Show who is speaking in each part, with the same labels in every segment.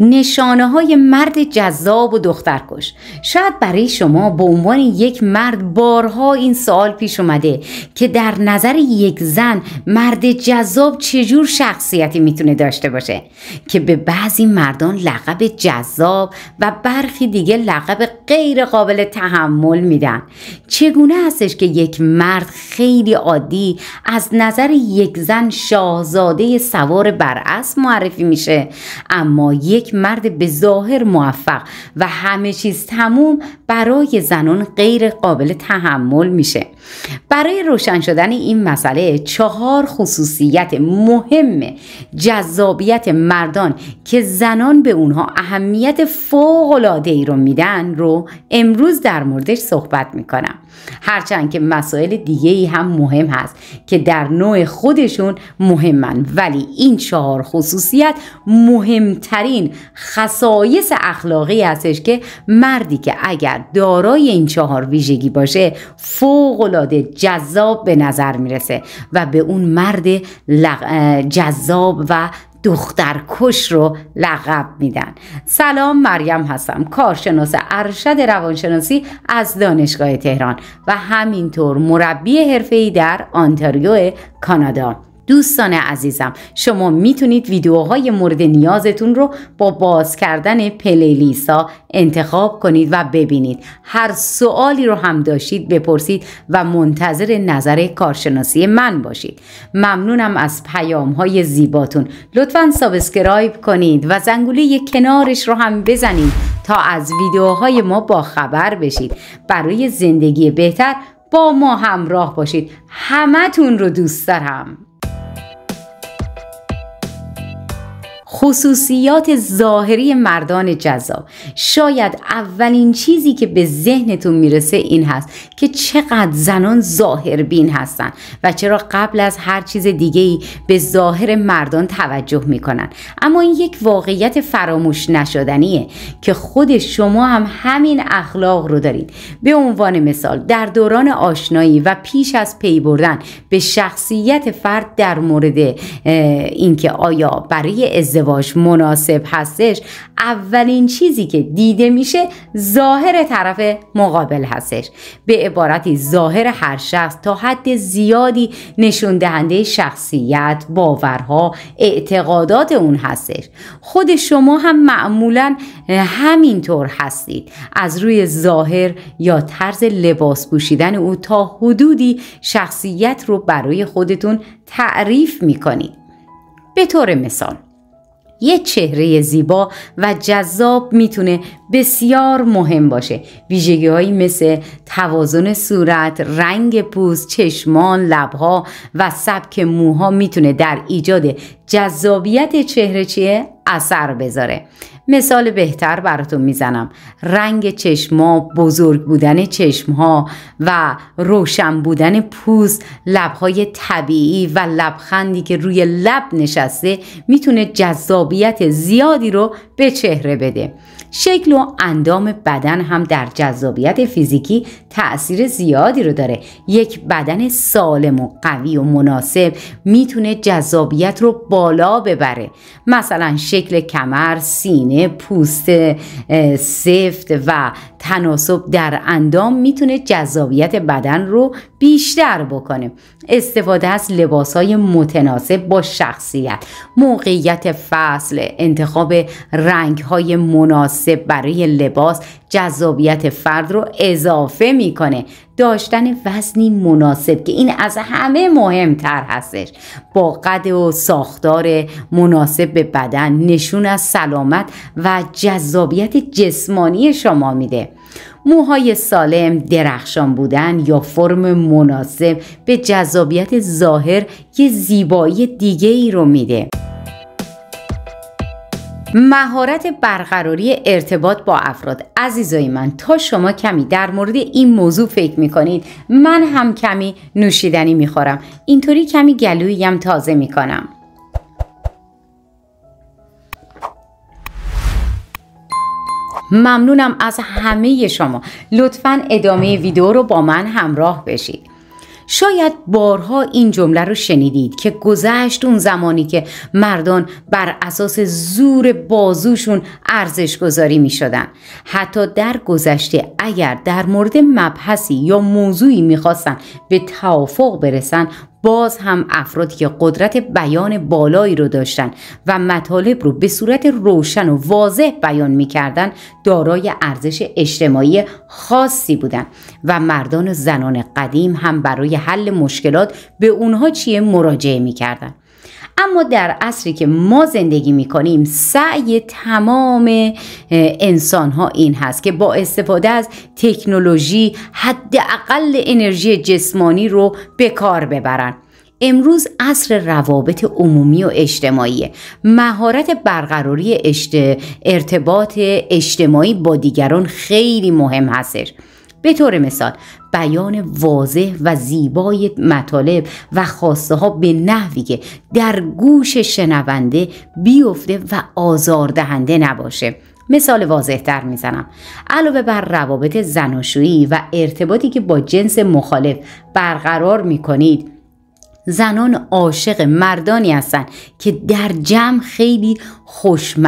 Speaker 1: نشانه های مرد جذاب و دخترکش شاید برای شما به عنوان یک مرد بارها این سوال پیش اومده که در نظر یک زن مرد جذاب چجور شخصیتی میتونه داشته باشه که به بعضی مردان لقب جذاب و برخی دیگه لقب غیر قابل تحمل میدن چگونه هستش که یک مرد خیلی عادی از نظر یک زن شاهزاده سوار بر اسب معرفی میشه اما یک یک مرد به ظاهر موفق و همه چیز تموم برای زنان غیر قابل تحمل میشه برای روشن شدن این مسئله چهار خصوصیت مهم جذابیت مردان که زنان به اونها اهمیت فوق العاده ای رو میدن رو امروز در موردش صحبت میکنم هرچند که مسائل دیگه ای هم مهم هست که در نوع خودشون مهمن ولی این چهار خصوصیت مهمترین خصایص اخلاقی هستش که مردی که اگر دارای این چهار ویژگی باشه فوقالعاده جذاب به نظر میرسه و به اون مرد جذاب و دخترکش رو لقب میدن سلام مریم هستم کارشناس ارشد روانشناسی از دانشگاه تهران و همینطور مربی حرفه‌ای در آنتاریو کانادا دوستان عزیزم شما میتونید ویدیوهای مورد نیازتون رو با باز کردن پلیلیسا انتخاب کنید و ببینید هر سوالی رو هم داشتید بپرسید و منتظر نظر کارشناسی من باشید ممنونم از پیام های زیباتون لطفا سابسکرایب کنید و زنگوله کنارش رو هم بزنید تا از ویدیوهای ما با خبر بشید برای زندگی بهتر با ما همراه باشید همتون رو دوست دارم خصوصیات ظاهری مردان جذاب شاید اولین چیزی که به ذهنتون میرسه این هست که چقدر زنان ظاهر بین هستن و چرا قبل از هر چیز دیگه ای به ظاهر مردان توجه میکنن اما این یک واقعیت فراموش نشدنیه که خود شما هم همین اخلاق رو دارید به عنوان مثال در دوران آشنایی و پیش از پی بردن به شخصیت فرد در مورد اینکه آیا برای ازدواج ازدواج مناسب هستش اولین چیزی که دیده میشه ظاهر طرف مقابل هستش به عبارتی ظاهر هر شخص تا حد زیادی نشون دهنده شخصیت باورها اعتقادات اون هستش خود شما هم معمولا همینطور هستید از روی ظاهر یا طرز لباس پوشیدن او تا حدودی شخصیت رو برای خودتون تعریف میکنید به طور مثال یه چهره زیبا و جذاب میتونه بسیار مهم باشه ویژگی هایی مثل توازن صورت، رنگ پوست، چشمان، لبها و سبک موها میتونه در ایجاد جذابیت چهره چیه؟ اثر بذاره مثال بهتر براتون میزنم رنگ چشما بزرگ بودن چشمها و روشن بودن پوست لبهای طبیعی و لبخندی که روی لب نشسته میتونه جذابیت زیادی رو به چهره بده شکل و اندام بدن هم در جذابیت فیزیکی تاثیر زیادی رو داره یک بدن سالم و قوی و مناسب میتونه جذابیت رو بالا ببره مثلا شکل کمر سینه پوست سفت و تناسب در اندام میتونه جذابیت بدن رو بیشتر بکنه استفاده از لباس های متناسب با شخصیت موقعیت فصل انتخاب رنگ های مناسب برای لباس جذابیت فرد رو اضافه میکنه داشتن وزنی مناسب که این از همه مهمتر هستش با قد و ساختار مناسب به بدن نشون از سلامت و جذابیت جسمانی شما میده موهای سالم، درخشان بودن یا فرم مناسب به جذابیت ظاهر یه زیبایی دیگه ای رو میده. مهارت برقراری ارتباط با افراد عزیزای من تا شما کمی در مورد این موضوع فکر میکنید من هم کمی نوشیدنی میخورم اینطوری کمی گلویم تازه میکنم ممنونم از همه شما لطفا ادامه ویدیو رو با من همراه بشید شاید بارها این جمله رو شنیدید که گذشت اون زمانی که مردان بر اساس زور بازوشون ارزش گذاری می شدن. حتی در گذشته اگر در مورد مبحثی یا موضوعی میخواستن به توافق برسن باز هم افرادی که قدرت بیان بالایی رو داشتن و مطالب رو به صورت روشن و واضح بیان میکردن دارای ارزش اجتماعی خاصی بودن و مردان و زنان قدیم هم برای حل مشکلات به اونها چیه مراجعه میکردن اما در عصری که ما زندگی می کنیم سعی تمام انسان ها این هست که با استفاده از تکنولوژی حداقل انرژی جسمانی رو به کار ببرن امروز عصر روابط عمومی و اجتماعی مهارت برقراری ارتباط اجتماعی با دیگران خیلی مهم هستش به طور مثال بیان واضح و زیبای مطالب و خواسته ها به نحوی که در گوش شنونده بیفته و آزاردهنده نباشه مثال واضح تر میزنم علاوه بر روابط زناشویی و ارتباطی که با جنس مخالف برقرار میکنید زنان عاشق مردانی هستند که در جمع خیلی خوش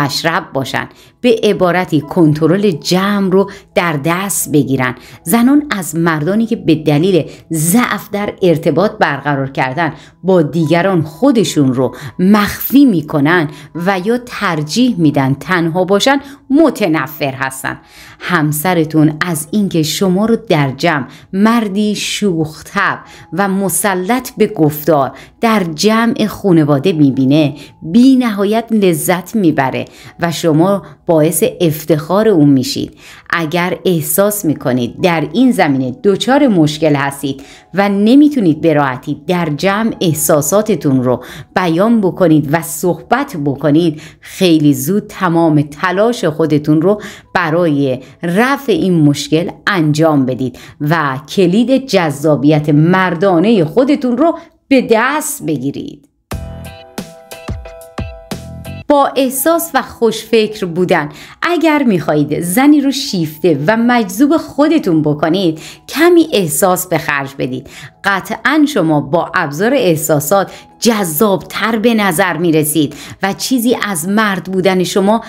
Speaker 1: باشن به عبارتی کنترل جمع رو در دست بگیرن زنان از مردانی که به دلیل ضعف در ارتباط برقرار کردن با دیگران خودشون رو مخفی میکنن و یا ترجیح میدن تنها باشن متنفر هستن همسرتون از اینکه شما رو در جمع مردی شوختب و مسلط به گفتار در جمع خانواده میبینه بی نهایت لذت می میبره و شما باعث افتخار اون میشید اگر احساس میکنید در این زمینه دچار مشکل هستید و نمیتونید به راحتی در جمع احساساتتون رو بیان بکنید و صحبت بکنید خیلی زود تمام تلاش خودتون رو برای رفع این مشکل انجام بدید و کلید جذابیت مردانه خودتون رو به دست بگیرید با احساس و خوشفکر بودن اگر میخواهید زنی رو شیفته و مجذوب خودتون بکنید کمی احساس به خرج بدید قطعا شما با ابزار احساسات جذابتر به نظر می رسید و چیزی از مرد بودن شما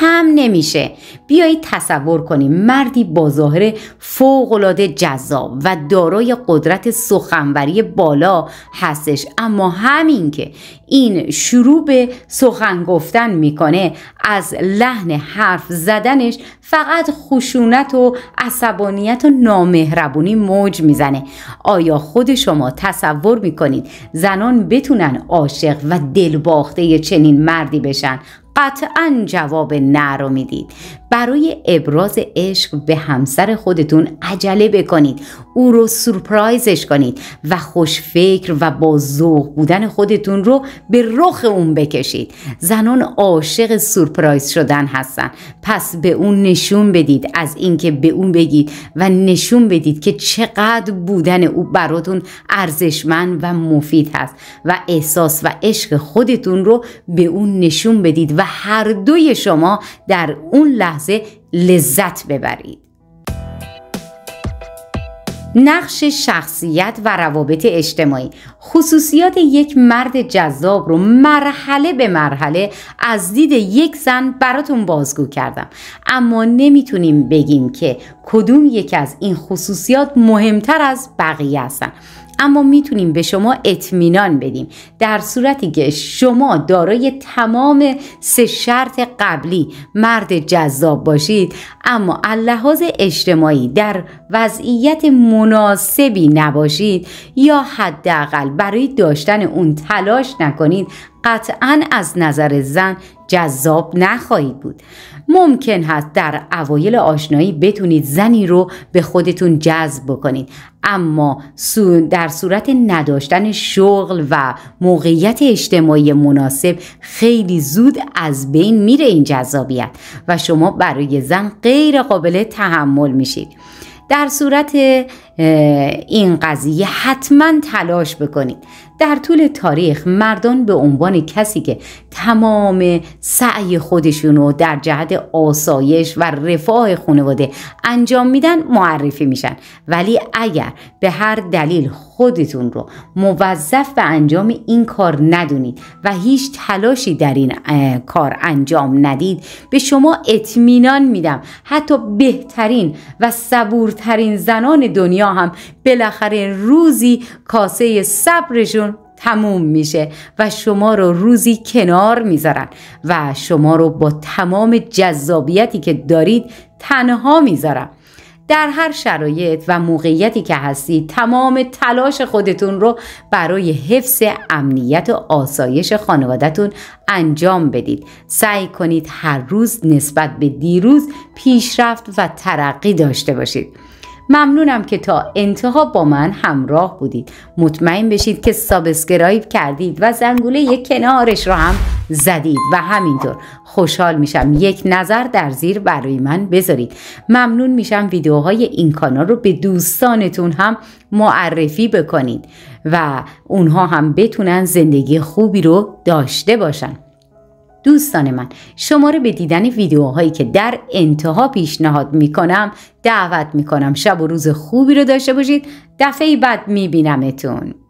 Speaker 1: کم نمیشه بیایید تصور کنیم مردی با ظاهر فوقالعاده جذاب و دارای قدرت سخنوری بالا هستش اما همین که این شروع به سخن گفتن میکنه از لحن حرف زدنش فقط خشونت و عصبانیت و نامهربونی موج میزنه آیا خود شما تصور میکنید زنان بتونید میتونن عاشق و دلباخته چنین مردی بشن قطعا جواب نه رو میدید برای ابراز عشق به همسر خودتون عجله بکنید او رو سرپرایزش کنید و خوش فکر و با ذوق بودن خودتون رو به رخ اون بکشید زنان عاشق سرپرایز شدن هستن پس به اون نشون بدید از اینکه به اون بگید و نشون بدید که چقدر بودن او براتون ارزشمند و مفید هست و احساس و عشق خودتون رو به اون نشون بدید و هر دوی شما در اون لحظه لذت ببرید نقش شخصیت و روابط اجتماعی خصوصیات یک مرد جذاب رو مرحله به مرحله از دید یک زن براتون بازگو کردم اما نمیتونیم بگیم که کدوم یک از این خصوصیات مهمتر از بقیه هستن اما میتونیم به شما اطمینان بدیم در صورتی که شما دارای تمام سه شرط قبلی مرد جذاب باشید اما اللحاظ اجتماعی در وضعیت مناسبی نباشید یا حداقل برای داشتن اون تلاش نکنید قطعا از نظر زن جذاب نخواهید بود ممکن هست در اوایل آشنایی بتونید زنی رو به خودتون جذب بکنید اما در صورت نداشتن شغل و موقعیت اجتماعی مناسب خیلی زود از بین میره این جذابیت و شما برای زن غیر قابل تحمل میشید در صورت این قضیه حتما تلاش بکنید در طول تاریخ مردان به عنوان کسی که تمام سعی خودشون رو در جهت آسایش و رفاه خانواده انجام میدن معرفی میشن ولی اگر به هر دلیل خودتون رو موظف به انجام این کار ندونید و هیچ تلاشی در این کار انجام ندید به شما اطمینان میدم حتی بهترین و صبورترین زنان دنیا هم بالاخره روزی کاسه صبرشون تموم میشه و شما رو روزی کنار میذارن و شما رو با تمام جذابیتی که دارید تنها میذارن در هر شرایط و موقعیتی که هستید تمام تلاش خودتون رو برای حفظ امنیت و آسایش خانوادهتون انجام بدید سعی کنید هر روز نسبت به دیروز پیشرفت و ترقی داشته باشید ممنونم که تا انتها با من همراه بودید مطمئن بشید که سابسکرایب کردید و زنگوله یک کنارش را هم زدید و همینطور خوشحال میشم یک نظر در زیر برای من بذارید ممنون میشم ویدیوهای این کانال رو به دوستانتون هم معرفی بکنید و اونها هم بتونن زندگی خوبی رو داشته باشن دوستان من شما رو به دیدن ویدیوهایی که در انتها پیشنهاد میکنم دعوت میکنم شب و روز خوبی رو داشته باشید دفعه بعد میبینمتون